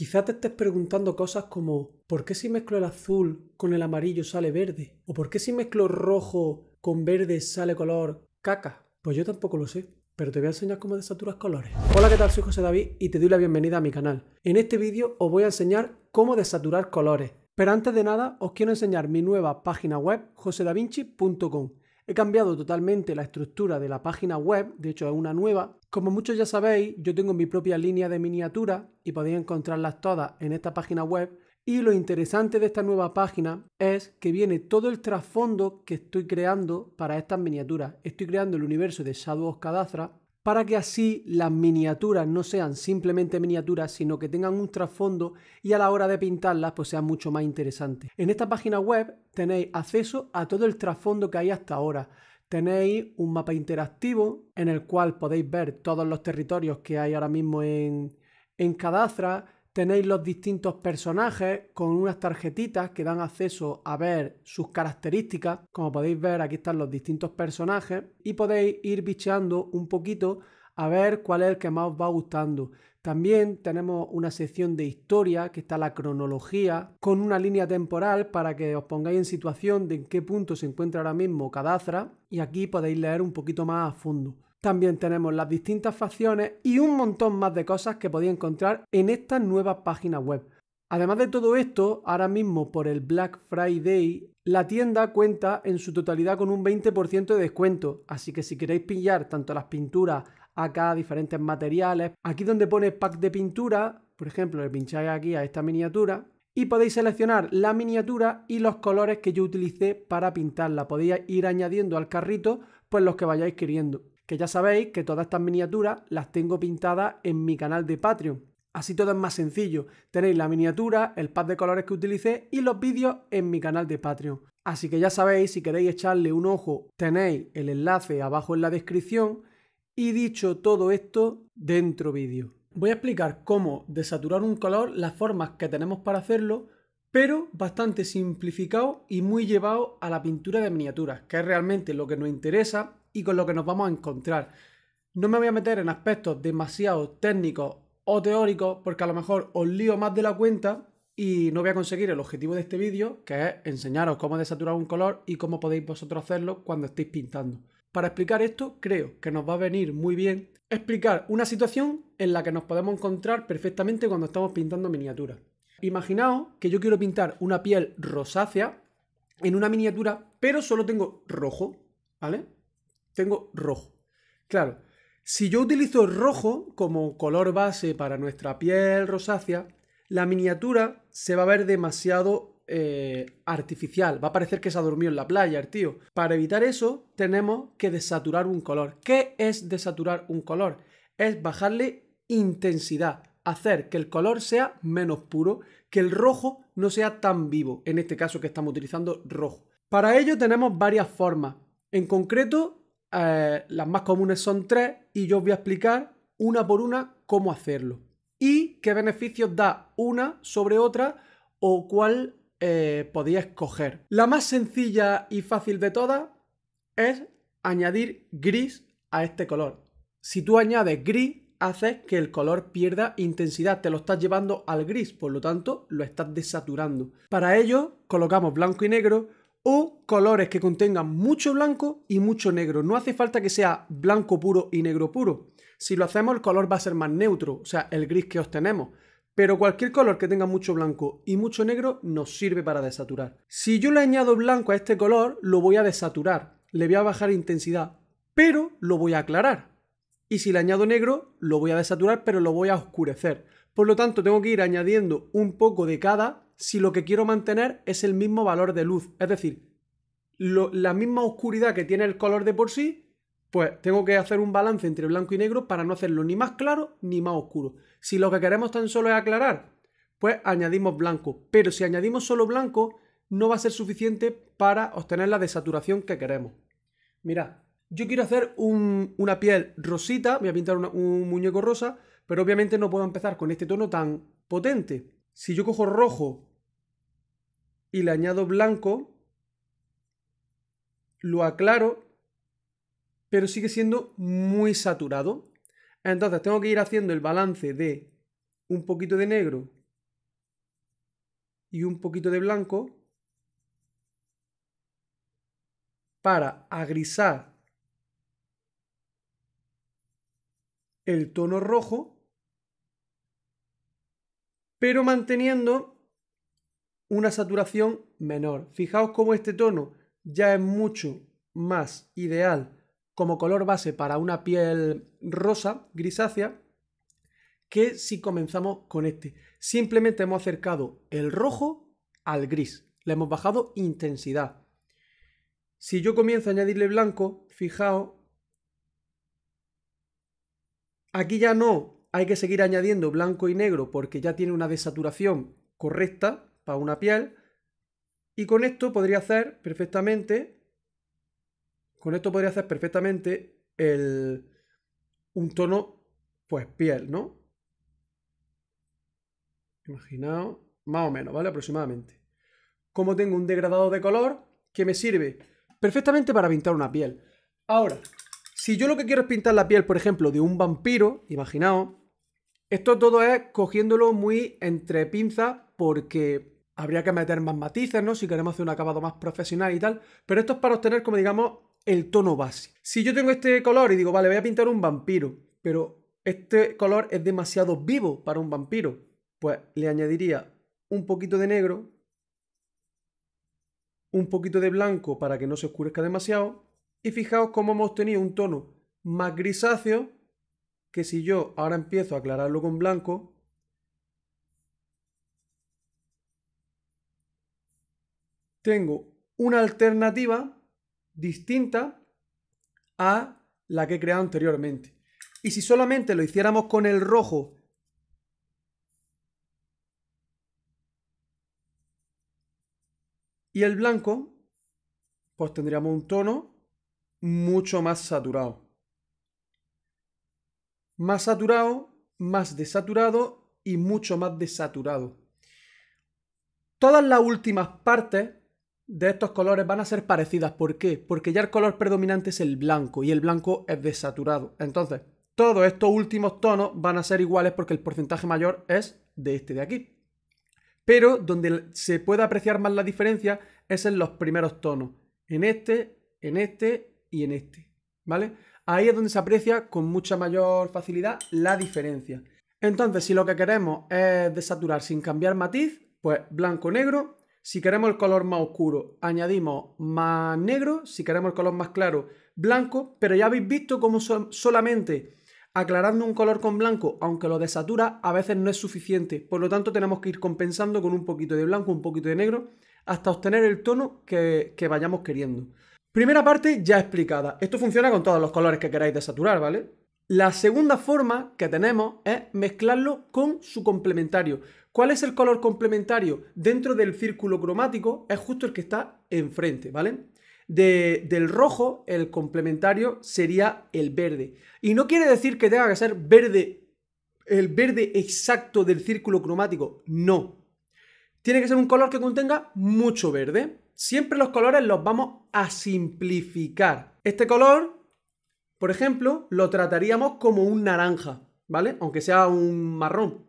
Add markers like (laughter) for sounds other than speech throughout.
Quizás te estés preguntando cosas como ¿por qué si mezclo el azul con el amarillo sale verde? ¿O por qué si mezclo rojo con verde sale color caca? Pues yo tampoco lo sé, pero te voy a enseñar cómo desaturas colores. Hola, ¿qué tal? Soy José David y te doy la bienvenida a mi canal. En este vídeo os voy a enseñar cómo desaturar colores. Pero antes de nada, os quiero enseñar mi nueva página web, josedavinci.com He cambiado totalmente la estructura de la página web, de hecho es una nueva. Como muchos ya sabéis, yo tengo mi propia línea de miniaturas y podéis encontrarlas todas en esta página web. Y lo interesante de esta nueva página es que viene todo el trasfondo que estoy creando para estas miniaturas. Estoy creando el universo de Shadow of Cadastra para que así las miniaturas no sean simplemente miniaturas, sino que tengan un trasfondo y a la hora de pintarlas pues sean mucho más interesantes. En esta página web tenéis acceso a todo el trasfondo que hay hasta ahora. Tenéis un mapa interactivo en el cual podéis ver todos los territorios que hay ahora mismo en, en Cadastra, Tenéis los distintos personajes con unas tarjetitas que dan acceso a ver sus características. Como podéis ver, aquí están los distintos personajes y podéis ir bicheando un poquito a ver cuál es el que más os va gustando. También tenemos una sección de historia que está la cronología con una línea temporal para que os pongáis en situación de en qué punto se encuentra ahora mismo Cadastra y aquí podéis leer un poquito más a fondo. También tenemos las distintas facciones y un montón más de cosas que podéis encontrar en esta nueva página web. Además de todo esto, ahora mismo por el Black Friday, la tienda cuenta en su totalidad con un 20% de descuento, así que si queréis pillar tanto las pinturas, acá diferentes materiales, aquí donde pone pack de pintura, por ejemplo, le pincháis aquí a esta miniatura y podéis seleccionar la miniatura y los colores que yo utilicé para pintarla. Podéis ir añadiendo al carrito pues los que vayáis queriendo que ya sabéis que todas estas miniaturas las tengo pintadas en mi canal de Patreon. Así todo es más sencillo, tenéis la miniatura, el pad de colores que utilicé y los vídeos en mi canal de Patreon. Así que ya sabéis, si queréis echarle un ojo, tenéis el enlace abajo en la descripción y dicho todo esto, dentro vídeo. Voy a explicar cómo desaturar un color, las formas que tenemos para hacerlo, pero bastante simplificado y muy llevado a la pintura de miniaturas, que es realmente lo que nos interesa y con lo que nos vamos a encontrar. No me voy a meter en aspectos demasiado técnicos o teóricos porque a lo mejor os lío más de la cuenta y no voy a conseguir el objetivo de este vídeo, que es enseñaros cómo desaturar un color y cómo podéis vosotros hacerlo cuando estéis pintando. Para explicar esto, creo que nos va a venir muy bien explicar una situación en la que nos podemos encontrar perfectamente cuando estamos pintando miniaturas. Imaginaos que yo quiero pintar una piel rosácea en una miniatura, pero solo tengo rojo, ¿vale? Tengo rojo. Claro, si yo utilizo rojo como color base para nuestra piel rosácea, la miniatura se va a ver demasiado eh, artificial. Va a parecer que se ha dormido en la playa, el tío. Para evitar eso, tenemos que desaturar un color. ¿Qué es desaturar un color? Es bajarle intensidad, hacer que el color sea menos puro, que el rojo no sea tan vivo, en este caso que estamos utilizando rojo. Para ello tenemos varias formas. En concreto, eh, las más comunes son tres y yo os voy a explicar una por una cómo hacerlo y qué beneficios da una sobre otra o cuál eh, podía podéis escoger. La más sencilla y fácil de todas es añadir gris a este color. Si tú añades gris, haces que el color pierda intensidad, te lo estás llevando al gris, por lo tanto lo estás desaturando. Para ello, colocamos blanco y negro o colores que contengan mucho blanco y mucho negro. No hace falta que sea blanco puro y negro puro. Si lo hacemos, el color va a ser más neutro, o sea, el gris que obtenemos. Pero cualquier color que tenga mucho blanco y mucho negro nos sirve para desaturar. Si yo le añado blanco a este color, lo voy a desaturar, le voy a bajar intensidad, pero lo voy a aclarar. Y si le añado negro, lo voy a desaturar, pero lo voy a oscurecer. Por lo tanto, tengo que ir añadiendo un poco de cada si lo que quiero mantener es el mismo valor de luz. Es decir, la misma oscuridad que tiene el color de por sí, pues tengo que hacer un balance entre blanco y negro para no hacerlo ni más claro ni más oscuro. Si lo que queremos tan solo es aclarar, pues añadimos blanco. Pero si añadimos solo blanco, no va a ser suficiente para obtener la desaturación que queremos. Mira, yo quiero hacer una piel rosita, voy a pintar un muñeco rosa, pero obviamente no puedo empezar con este tono tan potente. Si yo cojo rojo y le añado blanco, lo aclaro, pero sigue siendo muy saturado. Entonces tengo que ir haciendo el balance de un poquito de negro y un poquito de blanco para agrisar el tono rojo, pero manteniendo una saturación menor. Fijaos cómo este tono ya es mucho más ideal como color base para una piel rosa, grisácea, que si comenzamos con este. Simplemente hemos acercado el rojo al gris, le hemos bajado intensidad. Si yo comienzo a añadirle blanco, fijaos, aquí ya no hay que seguir añadiendo blanco y negro porque ya tiene una desaturación correcta, una piel. Y con esto podría hacer perfectamente, con esto podría hacer perfectamente el, un tono, pues piel, ¿no? Imaginaos, más o menos, ¿vale? Aproximadamente. Como tengo un degradado de color que me sirve perfectamente para pintar una piel. Ahora, si yo lo que quiero es pintar la piel, por ejemplo, de un vampiro, imaginaos, esto todo es cogiéndolo muy entre pinzas porque habría que meter más matices, ¿no? Si queremos hacer un acabado más profesional y tal. Pero esto es para obtener, como digamos, el tono base. Si yo tengo este color y digo, vale, voy a pintar un vampiro, pero este color es demasiado vivo para un vampiro, pues le añadiría un poquito de negro, un poquito de blanco para que no se oscurezca demasiado, y fijaos cómo hemos tenido un tono más grisáceo, que si yo ahora empiezo a aclararlo con blanco, tengo una alternativa distinta a la que he creado anteriormente. Y si solamente lo hiciéramos con el rojo y el blanco, pues tendríamos un tono mucho más saturado. Más saturado, más desaturado y mucho más desaturado. Todas las últimas partes de estos colores van a ser parecidas. ¿Por qué? Porque ya el color predominante es el blanco y el blanco es desaturado. Entonces, todos estos últimos tonos van a ser iguales porque el porcentaje mayor es de este de aquí. Pero donde se puede apreciar más la diferencia es en los primeros tonos. En este, en este y en este. ¿Vale? Ahí es donde se aprecia con mucha mayor facilidad la diferencia. Entonces, si lo que queremos es desaturar sin cambiar matiz, pues blanco-negro si queremos el color más oscuro, añadimos más negro. Si queremos el color más claro, blanco. Pero ya habéis visto cómo solamente aclarando un color con blanco, aunque lo desatura, a veces no es suficiente. Por lo tanto, tenemos que ir compensando con un poquito de blanco, un poquito de negro, hasta obtener el tono que, que vayamos queriendo. Primera parte ya explicada. Esto funciona con todos los colores que queráis desaturar, ¿vale? La segunda forma que tenemos es mezclarlo con su complementario. ¿Cuál es el color complementario? Dentro del círculo cromático es justo el que está enfrente, ¿vale? del rojo, el complementario sería el verde. Y no quiere decir que tenga que ser verde, el verde exacto del círculo cromático, no. Tiene que ser un color que contenga mucho verde. Siempre los colores los vamos a simplificar. Este color por ejemplo, lo trataríamos como un naranja, ¿vale? Aunque sea un marrón.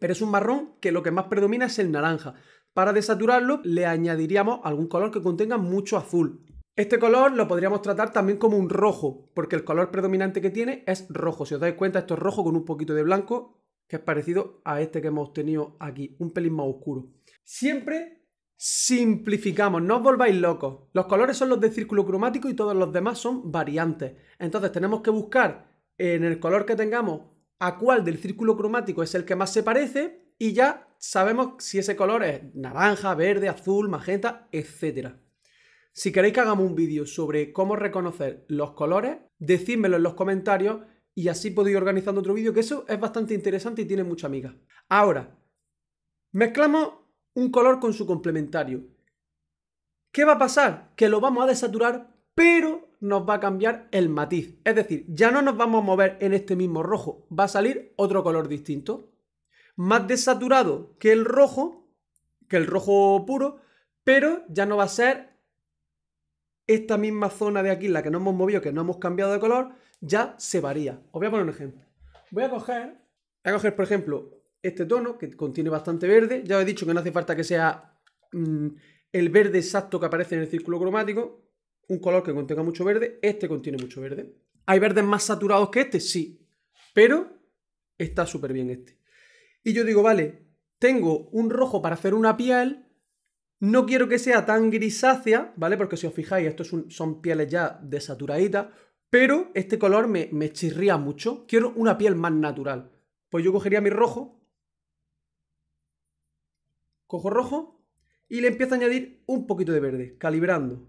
Pero es un marrón que lo que más predomina es el naranja. Para desaturarlo le añadiríamos algún color que contenga mucho azul. Este color lo podríamos tratar también como un rojo, porque el color predominante que tiene es rojo. Si os dais cuenta, esto es rojo con un poquito de blanco, que es parecido a este que hemos tenido aquí, un pelín más oscuro. Siempre Simplificamos, no os volváis locos. Los colores son los de círculo cromático y todos los demás son variantes. Entonces tenemos que buscar en el color que tengamos a cuál del círculo cromático es el que más se parece y ya sabemos si ese color es naranja, verde, azul, magenta, etc. Si queréis que hagamos un vídeo sobre cómo reconocer los colores, decídmelo en los comentarios y así podéis ir organizando otro vídeo que eso es bastante interesante y tiene mucha amiga. Ahora, mezclamos un color con su complementario. ¿Qué va a pasar? Que lo vamos a desaturar, pero nos va a cambiar el matiz. Es decir, ya no nos vamos a mover en este mismo rojo, va a salir otro color distinto. Más desaturado que el rojo, que el rojo puro, pero ya no va a ser esta misma zona de aquí, la que no hemos movido, que no hemos cambiado de color, ya se varía. Os voy a poner un ejemplo. Voy a coger, a coger por ejemplo, este tono, que contiene bastante verde. Ya os he dicho que no hace falta que sea mm, el verde exacto que aparece en el círculo cromático. Un color que contenga mucho verde. Este contiene mucho verde. ¿Hay verdes más saturados que este? Sí. Pero está súper bien este. Y yo digo, vale, tengo un rojo para hacer una piel. No quiero que sea tan grisácea, ¿vale? Porque si os fijáis, estos son pieles ya desaturaditas. Pero este color me, me chirría mucho. Quiero una piel más natural. Pues yo cogería mi rojo, cojo rojo y le empiezo a añadir un poquito de verde, calibrando.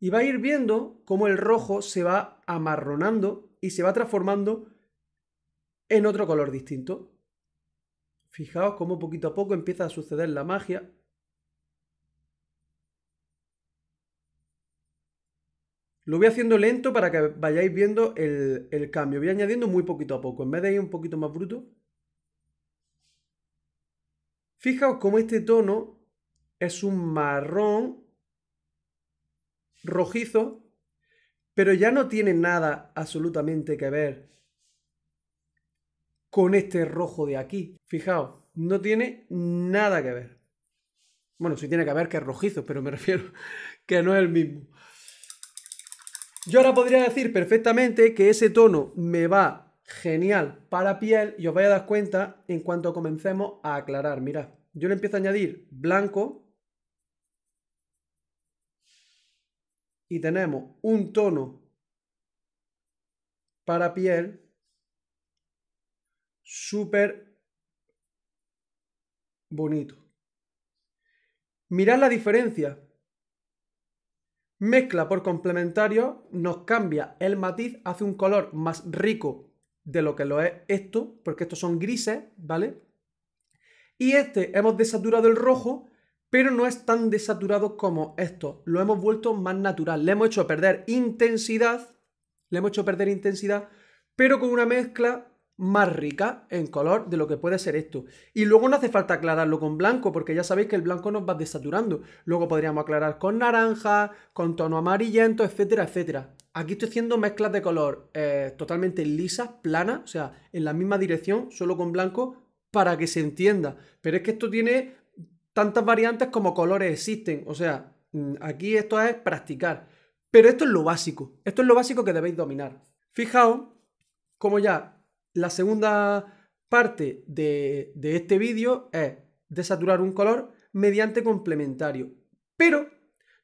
Y va a ir viendo cómo el rojo se va amarronando y se va transformando en otro color distinto. Fijaos cómo poquito a poco empieza a suceder la magia. Lo voy haciendo lento para que vayáis viendo el, el cambio. Voy añadiendo muy poquito a poco. En vez de ir un poquito más bruto, Fijaos cómo este tono es un marrón rojizo, pero ya no tiene nada absolutamente que ver con este rojo de aquí. Fijaos, no tiene nada que ver. Bueno, sí tiene que ver que es rojizo, pero me (laughs) refiero que no es el mismo. Yo ahora podría decir perfectamente que ese tono me va genial para piel y os vais a dar cuenta en cuanto comencemos a aclarar. Mirad, yo le empiezo a añadir blanco y tenemos un tono para piel súper bonito. Mirad la diferencia. Mezcla por complementario nos cambia el matiz hace un color más rico de lo que lo es esto, porque estos son grises, ¿vale? Y este hemos desaturado el rojo, pero no es tan desaturado como esto. Lo hemos vuelto más natural. Le hemos hecho perder intensidad, le hemos hecho perder intensidad, pero con una mezcla más rica en color de lo que puede ser esto. Y luego no hace falta aclararlo con blanco, porque ya sabéis que el blanco nos va desaturando. Luego podríamos aclarar con naranja, con tono amarillento, etcétera, etcétera. Aquí estoy haciendo mezclas de color eh, totalmente lisas, planas, o sea, en la misma dirección, solo con blanco, para que se entienda. Pero es que esto tiene tantas variantes como colores existen. O sea, mm, aquí esto es practicar. Pero esto es lo básico. Esto es lo básico que debéis dominar. Fijaos como ya la segunda parte de, este vídeo es desaturar un color mediante complementario. Pero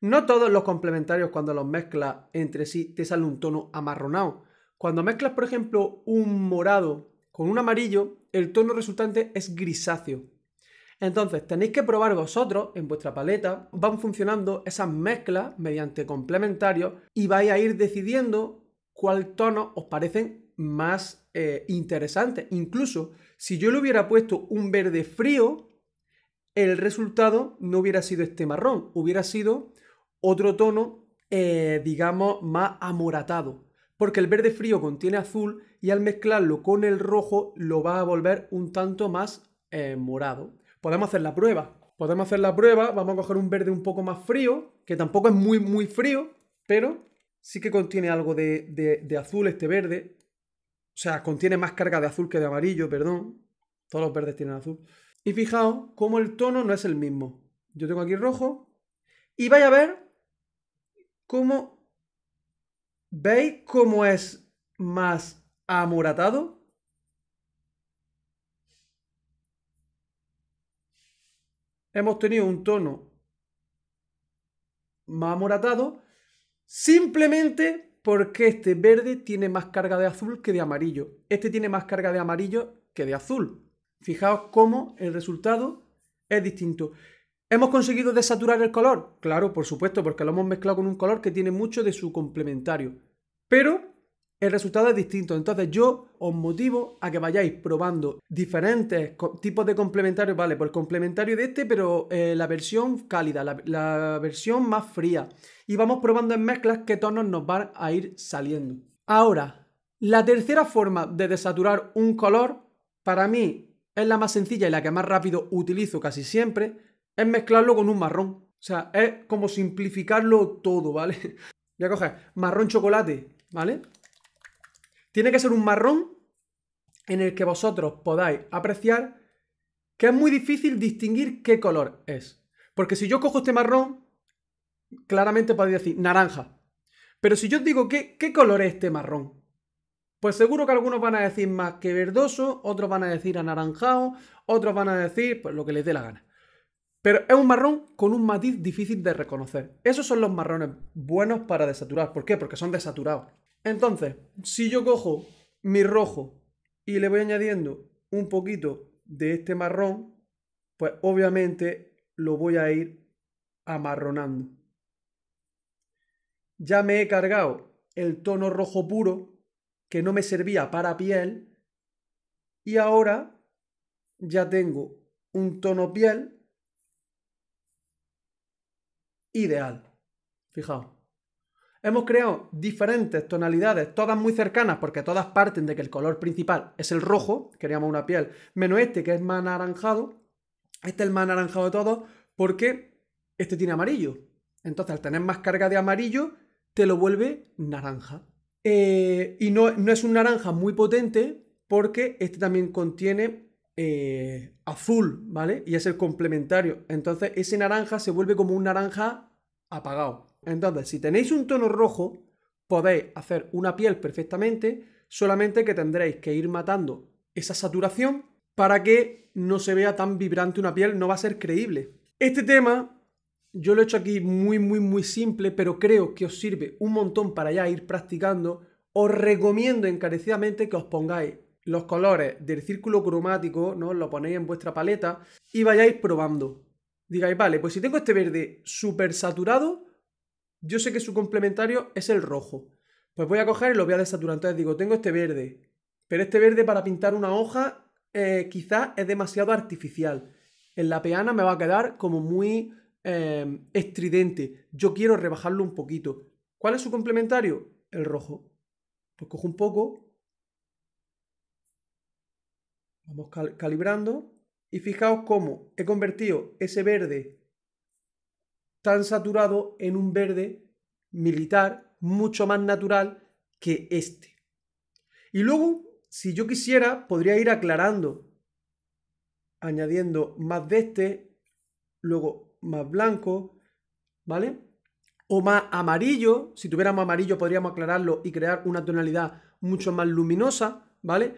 no todos los complementarios cuando los mezclas entre sí te sale un tono amarronado. Cuando mezclas, por ejemplo, un morado con un amarillo, el tono resultante es grisáceo. Entonces, tenéis que probar vosotros en vuestra paleta, van funcionando esas mezclas mediante complementarios y vais a ir decidiendo cuál tono os parecen más eh, interesante Incluso si yo le hubiera puesto un verde frío, el resultado no hubiera sido este marrón, hubiera sido otro tono, eh, digamos, más amoratado. Porque el verde frío contiene azul y al mezclarlo con el rojo lo va a volver un tanto más eh, morado. Podemos hacer la prueba. Podemos hacer la prueba. Vamos a coger un verde un poco más frío, que tampoco es muy, muy frío, pero sí que contiene algo de azul este verde. O sea, contiene más carga de azul que de amarillo, perdón. Todos los verdes tienen azul. Y fijaos cómo el tono no es el mismo. Yo tengo aquí rojo. Y vaya a ver cómo... ¿Veis cómo es más amoratado? Hemos tenido un tono más amoratado simplemente porque este verde tiene más carga de azul que de amarillo. Este tiene más carga de amarillo que de azul. Fijaos cómo el resultado es distinto. ¿Hemos conseguido desaturar el color? Claro, por supuesto, porque lo hemos mezclado con un color que tiene mucho de su complementario. Pero el resultado es distinto. Entonces yo os motivo a que vayáis probando diferentes tipos de complementarios, vale, por pues complementario de este, pero eh, la versión cálida, la, la versión más fría. Y vamos probando en mezclas qué tonos nos van a ir saliendo. Ahora, la tercera forma de desaturar un color, para mí es la más sencilla y la que más rápido utilizo casi siempre, es mezclarlo con un marrón. O sea, es como simplificarlo todo, ¿vale? (laughs) Voy a coger marrón chocolate, ¿vale? Tiene que ser un marrón en el que vosotros podáis apreciar que es muy difícil distinguir qué color es. Porque si yo cojo este marrón, claramente podéis decir naranja. Pero si yo os digo qué color es este marrón, pues seguro que algunos van a decir más que verdoso, otros van a decir anaranjado, otros van a decir pues, lo que les dé la gana. Pero es un marrón con un matiz difícil de reconocer. Esos son los marrones buenos para desaturar. ¿Por qué? Porque son desaturados. Entonces, si yo cojo mi rojo y le voy añadiendo un poquito de este marrón, pues obviamente lo voy a ir amarronando. Ya me he cargado el tono rojo puro que no me servía para piel y ahora ya tengo un tono piel ideal. Fijaos. Hemos creado diferentes tonalidades, todas muy cercanas, porque todas parten de que el color principal es el rojo, queríamos una piel, menos este que es más anaranjado. Este es el más anaranjado de todos porque este tiene amarillo. Entonces, al tener más carga de amarillo, te lo vuelve naranja. Eh, y no, es un naranja muy potente porque este también contiene eh, azul, ¿vale? Y es el complementario. Entonces, ese naranja se vuelve como un naranja apagado. Entonces, si tenéis un tono rojo, podéis hacer una piel perfectamente, solamente que tendréis que ir matando esa saturación para que no se vea tan vibrante una piel, no va a ser creíble. Este tema yo lo he hecho aquí muy, muy, muy simple, pero creo que os sirve un montón para ya ir practicando. Os recomiendo encarecidamente que os pongáis los colores del círculo cromático, ¿no? Lo ponéis en vuestra paleta y vayáis probando. Digáis, vale, pues si tengo este verde súper saturado, yo sé que su complementario es el rojo. Pues voy a coger y lo voy a desaturar. Entonces digo, tengo este verde. Pero este verde para pintar una hoja eh, quizás es demasiado artificial. En la peana me va a quedar como muy em, estridente. Yo quiero rebajarlo un poquito. ¿Cuál es su complementario? El rojo. Pues cojo un poco. Vamos calibrando. Y fijaos cómo he convertido ese verde tan saturado en un verde militar mucho más natural que este. Y luego, si yo quisiera, podría ir aclarando, añadiendo más de este, luego más blanco, ¿vale? O más amarillo, si tuviéramos amarillo podríamos aclararlo y crear una tonalidad mucho más luminosa, ¿vale?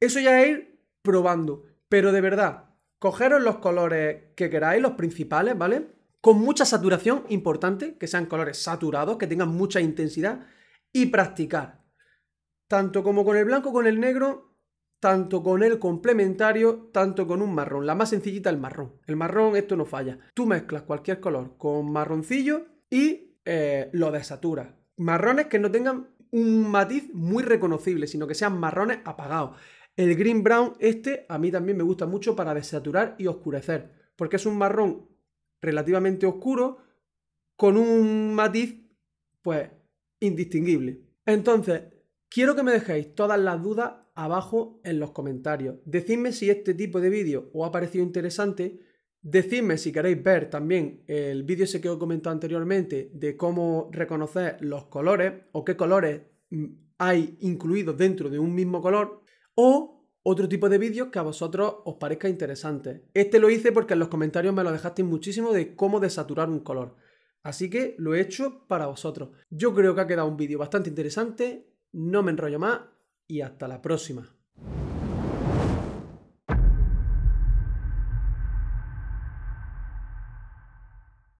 Eso ya es ir probando, pero de verdad, cogeros los colores que queráis, los principales, ¿vale? con mucha saturación importante, que sean colores saturados, que tengan mucha intensidad, y practicar. Tanto como con el blanco, con el negro, tanto con el complementario, tanto con un marrón. La más sencillita, el marrón. El marrón, esto no falla. Tú mezclas cualquier color con marroncillo y eh, lo desaturas. Marrones que no tengan un matiz muy reconocible, sino que sean marrones apagados. El green brown, este, a mí también me gusta mucho para desaturar y oscurecer, porque es un marrón relativamente oscuro con un matiz pues indistinguible. Entonces, quiero que me dejéis todas las dudas abajo en los comentarios. Decidme si este tipo de vídeo os ha parecido interesante. Decidme si queréis ver también el vídeo ese que os he comentado anteriormente de cómo reconocer los colores o qué colores mm, hay incluidos dentro de un mismo color. O otro tipo de vídeos que a vosotros os parezca interesante. Este lo hice porque en los comentarios me lo dejasteis muchísimo de cómo desaturar un color. Así que lo he hecho para vosotros. Yo creo que ha quedado un vídeo bastante interesante. No me enrollo más y hasta la próxima.